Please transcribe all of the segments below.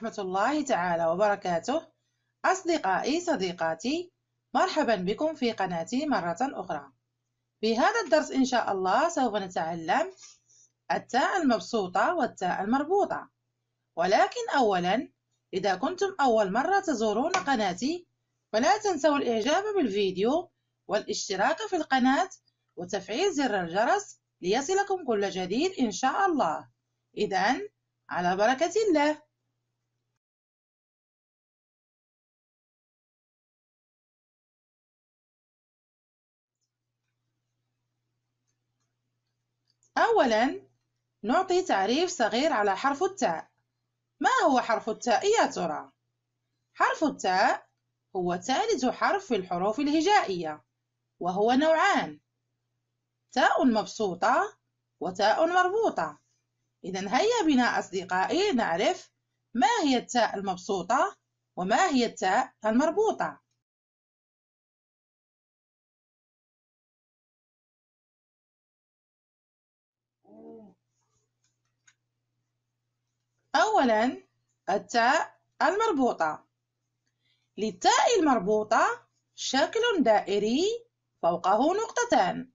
ورحمة الله تعالى وبركاته أصدقائي صديقاتي مرحبا بكم في قناتي مرة أخرى في هذا الدرس إن شاء الله سوف نتعلم التاء المبسوطة والتاء المربوطة ولكن أولا إذا كنتم أول مرة تزورون قناتي فلا تنسوا الإعجاب بالفيديو والاشتراك في القناة وتفعيل زر الجرس ليصلكم كل جديد إن شاء الله إذا على بركة الله أولاً، نعطي تعريف صغير على حرف التاء. ما هو حرف التاء يا ترى؟ حرف التاء هو ثالث حرف في الحروف الهجائية، وهو نوعان: تاء مبسوطة وتاء مربوطة. إذا هيا بنا أصدقائي نعرف ما هي التاء المبسوطة وما هي التاء المربوطة. أولاً التاء المربوطة للتاء المربوطة شكل دائري فوقه نقطتان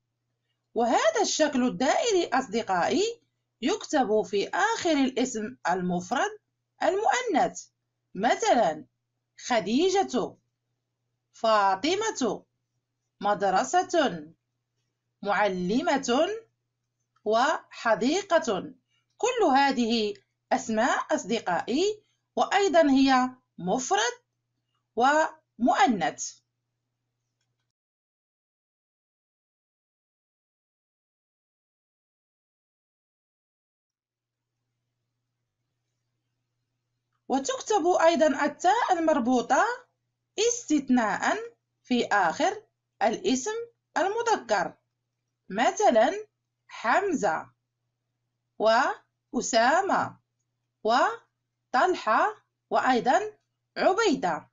وهذا الشكل الدائري أصدقائي يكتب في آخر الاسم المفرد المؤنث مثلا خديجة فاطمة مدرسة معلمة وحديقة كل هذه أسماء أصدقائي وأيضا هي مفرد ومؤنث وتكتب أيضا التاء المربوطة استثناء في آخر الاسم المذكر مثلا حمزة وأسامة وطلحة وأيضا عبيدة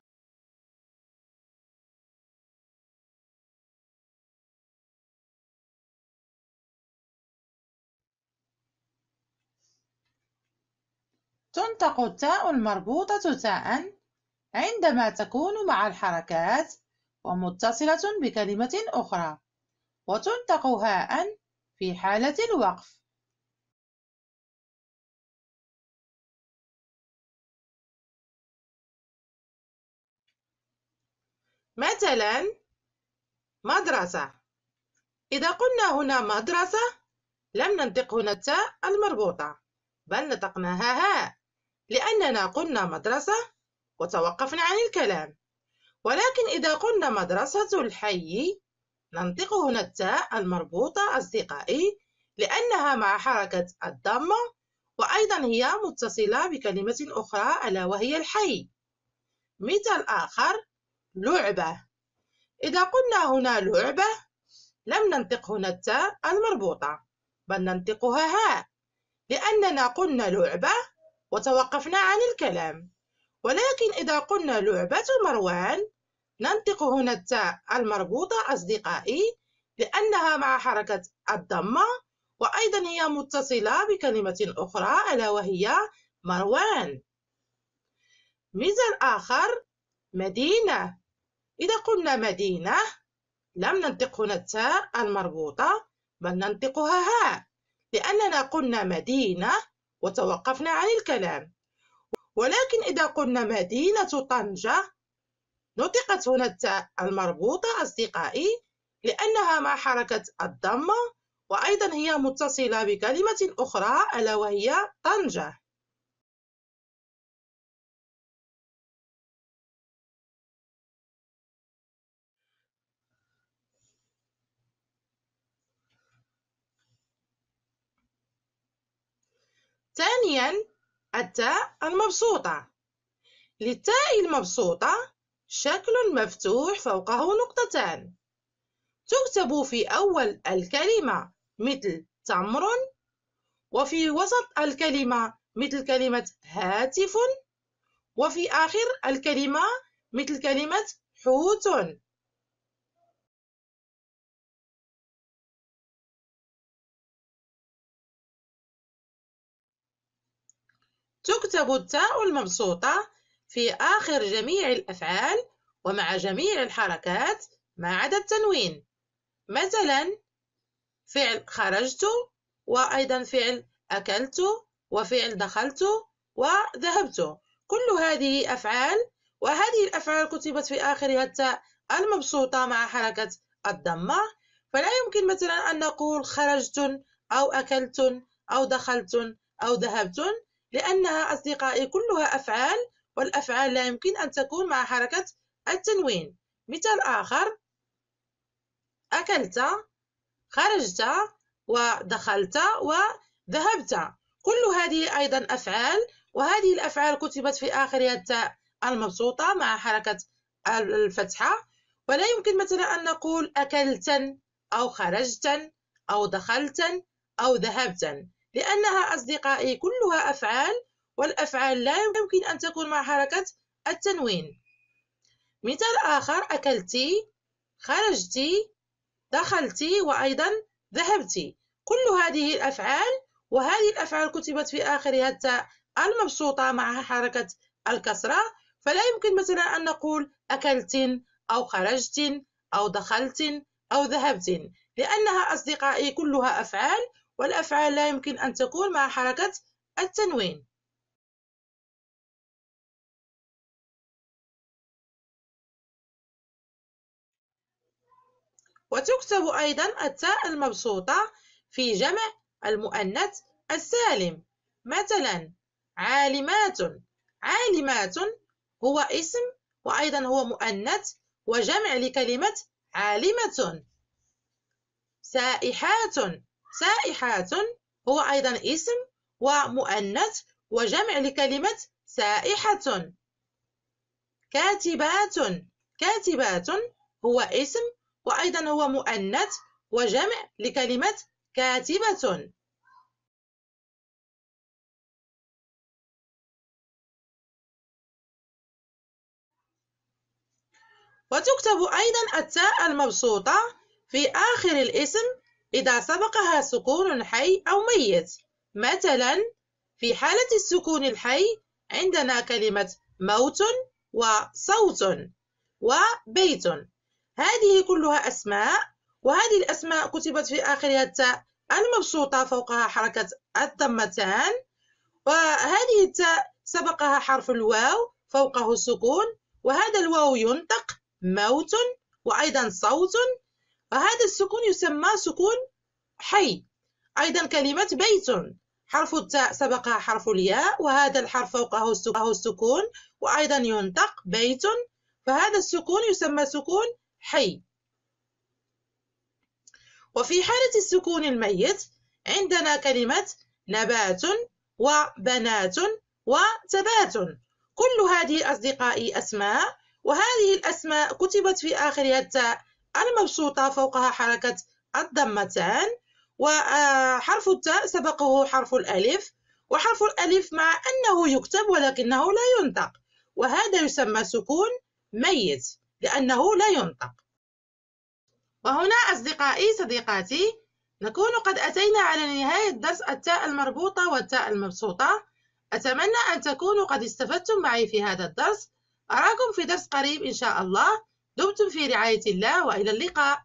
تنطق التاء المربوطة تاء عندما تكون مع الحركات ومتصلة بكلمة أخرى وتنطق هاء في حالة الوقف مثلا مدرسة إذا قلنا هنا مدرسة لم ننطق هنا التاء المربوطة بل نطقناها هاء لأننا قلنا مدرسة وتوقفنا عن الكلام ولكن إذا قلنا مدرسة الحي ننطق هنا التاء المربوطة أصدقائي لأنها مع حركة الضمة وأيضا هي متصلة بكلمة أخرى ألا وهي الحي مثال آخر لعبة إذا قلنا هنا لعبة لم ننطق هنا التاء المربوطة بل ننطقها هاء لأننا قلنا لعبة وتوقفنا عن الكلام ولكن إذا قلنا لعبة مروان ننطق هنا التاء المربوطة أصدقائي لأنها مع حركة الضمة وأيضا هي متصلة بكلمة أخرى ألا وهي مروان مثال آخر مدينة إذا قلنا مدينة لم ننطق هنا التاء المربوطة بل ننطقها هاء لأننا قلنا مدينة وتوقفنا عن الكلام ولكن إذا قلنا مدينة طنجة نطقت هنا التاء المربوطة أصدقائي لأنها مع حركة الضمة وأيضا هي متصلة بكلمة أخرى ألا وهي طنجة ثانياً، التاء المبسوطة. للتاء المبسوطة شكل مفتوح فوقه نقطتان، تكتب في أول الكلمة مثل تمر، وفي وسط الكلمة مثل كلمة هاتف، وفي آخر الكلمة مثل كلمة حوت. تكتب التاء المبسوطة في آخر جميع الأفعال ومع جميع الحركات ما عدا التنوين مثلا فعل خرجت وأيضا فعل أكلت وفعل دخلت وذهبت كل هذه أفعال وهذه الأفعال كتبت في آخرها التاء المبسوطة مع حركة الضمة فلا يمكن مثلا أن نقول خرجت أو أكلت أو دخلت أو ذهبت لأنها أصدقائي كلها أفعال والأفعال لا يمكن أن تكون مع حركة التنوين مثال آخر أكلت خرجت ودخلت وذهبت كل هذه أيضا أفعال وهذه الأفعال كتبت في آخرها التاء المبسوطة مع حركة الفتحة ولا يمكن مثلا أن نقول أكلت أو خرجت أو دخلت أو ذهبت لأنها أصدقائي كلها أفعال والأفعال لا يمكن أن تكون مع حركة التنوين مثال آخر أكلتي خرجتي دخلتي وأيضا ذهبتي كل هذه الأفعال وهذه الأفعال كتبت في آخرها التاء المبسوطة مع حركة الكسرة فلا يمكن مثلا أن نقول أكلت أو خرجت أو دخلت أو ذهبت لأنها أصدقائي كلها أفعال والأفعال لا يمكن أن تكون مع حركة التنوين وتكتب أيضا التاء المبسوطة في جمع المؤنث السالم مثلا عالمات عالمات هو اسم وأيضا هو مؤنث وجمع لكلمة عالمة سائحات سائحات هو أيضا اسم ومؤنث وجمع لكلمة سائحة كاتبات كاتبات هو اسم وأيضا هو مؤنث وجمع لكلمة كاتبة وتكتب أيضا التاء المبسوطة في آخر الاسم إذا سبقها سكون حي أو ميت مثلا في حالة السكون الحي عندنا كلمة موت وصوت وبيت هذه كلها أسماء وهذه الأسماء كتبت في آخرها التاء المبسوطة فوقها حركة الضمتان وهذه التاء سبقها حرف الواو فوقه السكون وهذا الواو ينطق موت وأيضا صوت فهذا السكون يسمى سكون حي أيضا كلمة بيت حرف التاء سبقها حرف الياء وهذا الحرف فوقه السكون وأيضا ينطق بيت فهذا السكون يسمى سكون حي وفي حالة السكون الميت عندنا كلمة نبات وبنات وتبات كل هذه أصدقائي أسماء وهذه الأسماء كتبت في آخرها التاء المبسوطة فوقها حركة الضمتان وحرف التاء سبقه حرف الألف وحرف الألف مع أنه يكتب ولكنه لا ينطق وهذا يسمى سكون ميت لأنه لا ينطق وهنا أصدقائي صديقاتي نكون قد أتينا على نهاية درس التاء المربوطة والتاء المبسوطة أتمنى أن تكونوا قد استفدتم معي في هذا الدرس أراكم في درس قريب إن شاء الله دمتم في رعاية الله وإلى اللقاء